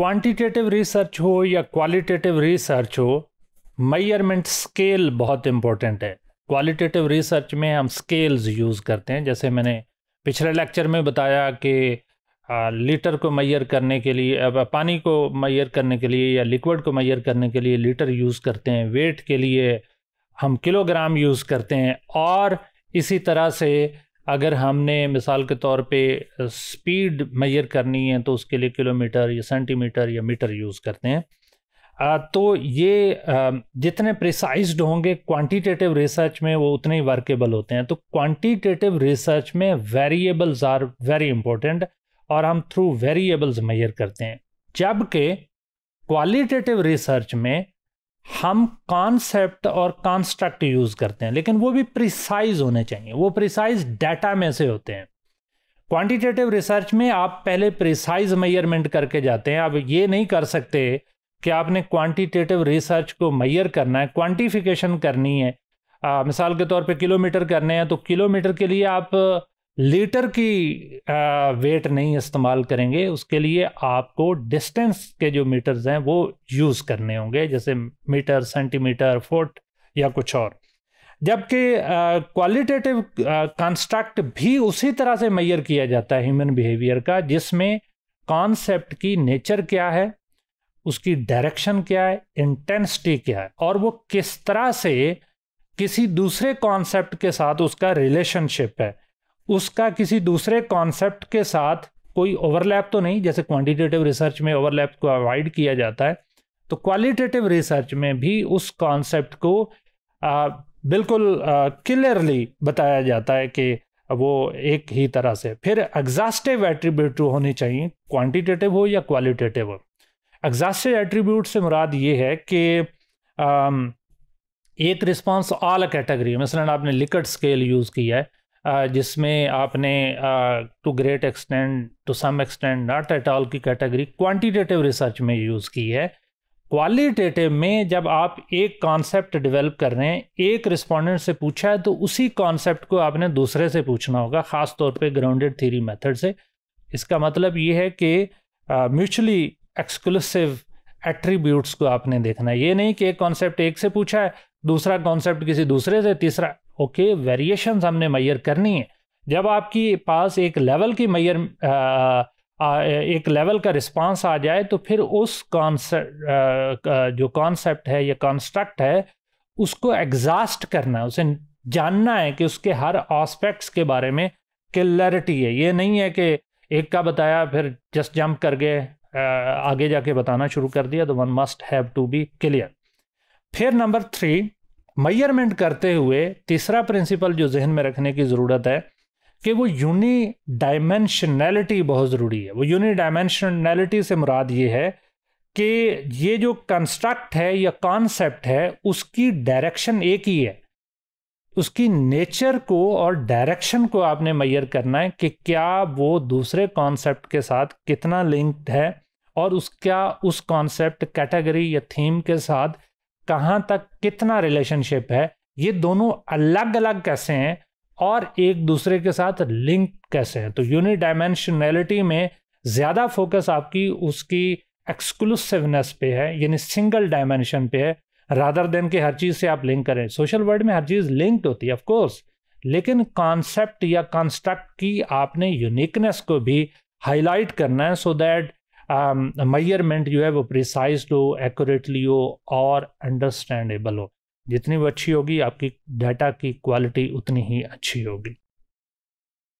quantitative research हो या qualitative research हो मैयरमेंट स्केल बहुत इम्पोर्टेंट है क्वालिटेटिव रिसर्च में हम स्केल्स यूज़ करते हैं जैसे मैंने पिछले लेक्चर में बताया कि लीटर को मैयर करने के लिए पानी को मैयर करने के लिए या लिक्विड को मैयर करने के लिए लीटर यूज़ करते हैं वेट के लिए हम किलोग्राम यूज़ करते हैं और इसी तरह से अगर हमने मिसाल के तौर पे स्पीड मेजर करनी है तो उसके लिए किलोमीटर या सेंटीमीटर या मीटर यूज़ करते हैं तो ये जितने प्रिसाइज्ड होंगे क्वांटिटेटिव रिसर्च में वो उतने ही वर्केबल होते हैं तो क्वांटिटेटिव रिसर्च में वेरिएबल्स आर वेरी इंपॉर्टेंट और हम थ्रू वेरिएबल्स मेजर करते हैं जबकि क्वालिटेटिव रिसर्च में हम कॉन्सेप्ट और कॉन्स्ट्रक्ट यूज करते हैं लेकिन वो भी प्रिसाइज होने चाहिए वो प्रिसाइज डाटा में से होते हैं क्वांटिटेटिव रिसर्च में आप पहले प्रिसाइज मेयरमेंट करके जाते हैं आप ये नहीं कर सकते कि आपने क्वांटिटेटिव रिसर्च को मैयर करना है क्वांटिफिकेशन करनी है आ, मिसाल के तौर पे किलोमीटर करने हैं तो किलोमीटर के लिए आप लीटर की वेट नहीं इस्तेमाल करेंगे उसके लिए आपको डिस्टेंस के जो मीटर्स हैं वो यूज़ करने होंगे जैसे मीटर सेंटीमीटर फुट या कुछ और जबकि क्वालिटेटिव कंस्ट्रक्ट भी उसी तरह से मैयर किया जाता है ह्यूमन बिहेवियर का जिसमें कॉन्सेप्ट की नेचर क्या है उसकी डायरेक्शन क्या है इंटेंसिटी क्या है और वो किस तरह से किसी दूसरे कॉन्सेप्ट के साथ उसका रिलेशनशिप है उसका किसी दूसरे कॉन्सेप्ट के साथ कोई ओवरलैप तो नहीं जैसे क्वांटिटेटिव रिसर्च में ओवरलैप को अवॉइड किया जाता है तो क्वालिटेटिव रिसर्च में भी उस कॉन्सेप्ट को आ, बिल्कुल क्लियरली बताया जाता है कि वो एक ही तरह से फिर एग्जास्टिव एट्रीब्यूट होने चाहिए क्वांटिटेटिव हो या क्वालिटेटिव हो एग्जास्टिव एट्रीब्यूट से मुराद ये है कि आ, एक रिस्पांस ऑल कैटेगरी मसलन आपने लिकट स्केल यूज़ किया है जिसमें आपने to great extend to some extend not at all की कैटेगरी क्वांटिटेटिव रिसर्च में यूज़ की है क्वालिटेटिव में जब आप एक कॉन्सेप्ट डेवलप कर रहे हैं एक रिस्पोंडेंट से पूछा है तो उसी कॉन्सेप्ट को आपने दूसरे से पूछना होगा ख़ास तौर पे ग्राउंडेड थीरी मेथड से इसका मतलब ये है कि म्यूचुअली एक्सक्लूसिव एट्रीब्यूट्स को आपने देखना है ये नहीं कि एक कॉन्सेप्ट एक से पूछा है दूसरा कॉन्सेप्ट किसी दूसरे से तीसरा ओके वेरिएशन हमने मैयर करनी है जब आपकी पास एक लेवल की मैयर एक लेवल का रिस्पांस आ जाए तो फिर उस कॉन्सेप्ट जो कॉन्सेप्ट है या कॉन्स्ट्रक्ट है उसको एग्जास्ट करना है उसे जानना है कि उसके हर आस्पेक्ट्स के बारे में क्लैरिटी है ये नहीं है कि एक का बताया फिर जस्ट जंप कर गए आगे जाके बताना शुरू कर दिया तो one must have to be clear फिर नंबर थ्री मैयरमेंट करते हुए तीसरा प्रिंसिपल जो जहन में रखने की ज़रूरत है कि वो यूनी डायमेंशनैलिटी बहुत ज़रूरी है वो यूनी डायमेंशनैलिटी से मुराद ये है कि ये जो कंस्ट्रक्ट है या कॉन्सेप्ट है उसकी डायरेक्शन एक ही है उसकी नेचर को और डायरेक्शन को आपने मैयर करना है कि क्या वो दूसरे कॉन्सेप्ट के साथ कितना लिंक्ड है और उस क्या उस कॉन्सेप्ट कैटेगरी या थीम के साथ कहाँ तक कितना रिलेशनशिप है ये दोनों अलग अलग कैसे हैं और एक दूसरे के साथ लिंक कैसे हैं तो यूनिडाइमेंशनैलिटी में ज़्यादा फोकस आपकी उसकी एक्सक्लूसिवनेस पे है यानी सिंगल डायमेंशन पे है रादर देन के हर चीज़ से आप लिंक करें सोशल वर्ल्ड में हर चीज़ लिंक्ड होती है ऑफकोर्स लेकिन कॉन्सेप्ट या कंस्ट्रक्ट की आपने यूनिकनेस को भी हाईलाइट करना है सो दैट मयरमेंट um, जो है वो प्रिसाइज हो एक्यूरेटली हो और अंडरस्टैंडेबल हो जितनी वो अच्छी होगी आपकी डाटा की क्वालिटी उतनी ही अच्छी होगी